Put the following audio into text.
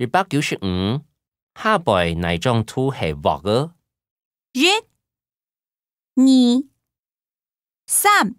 一百九十五，下边哪种图系画嘅？一、二、三。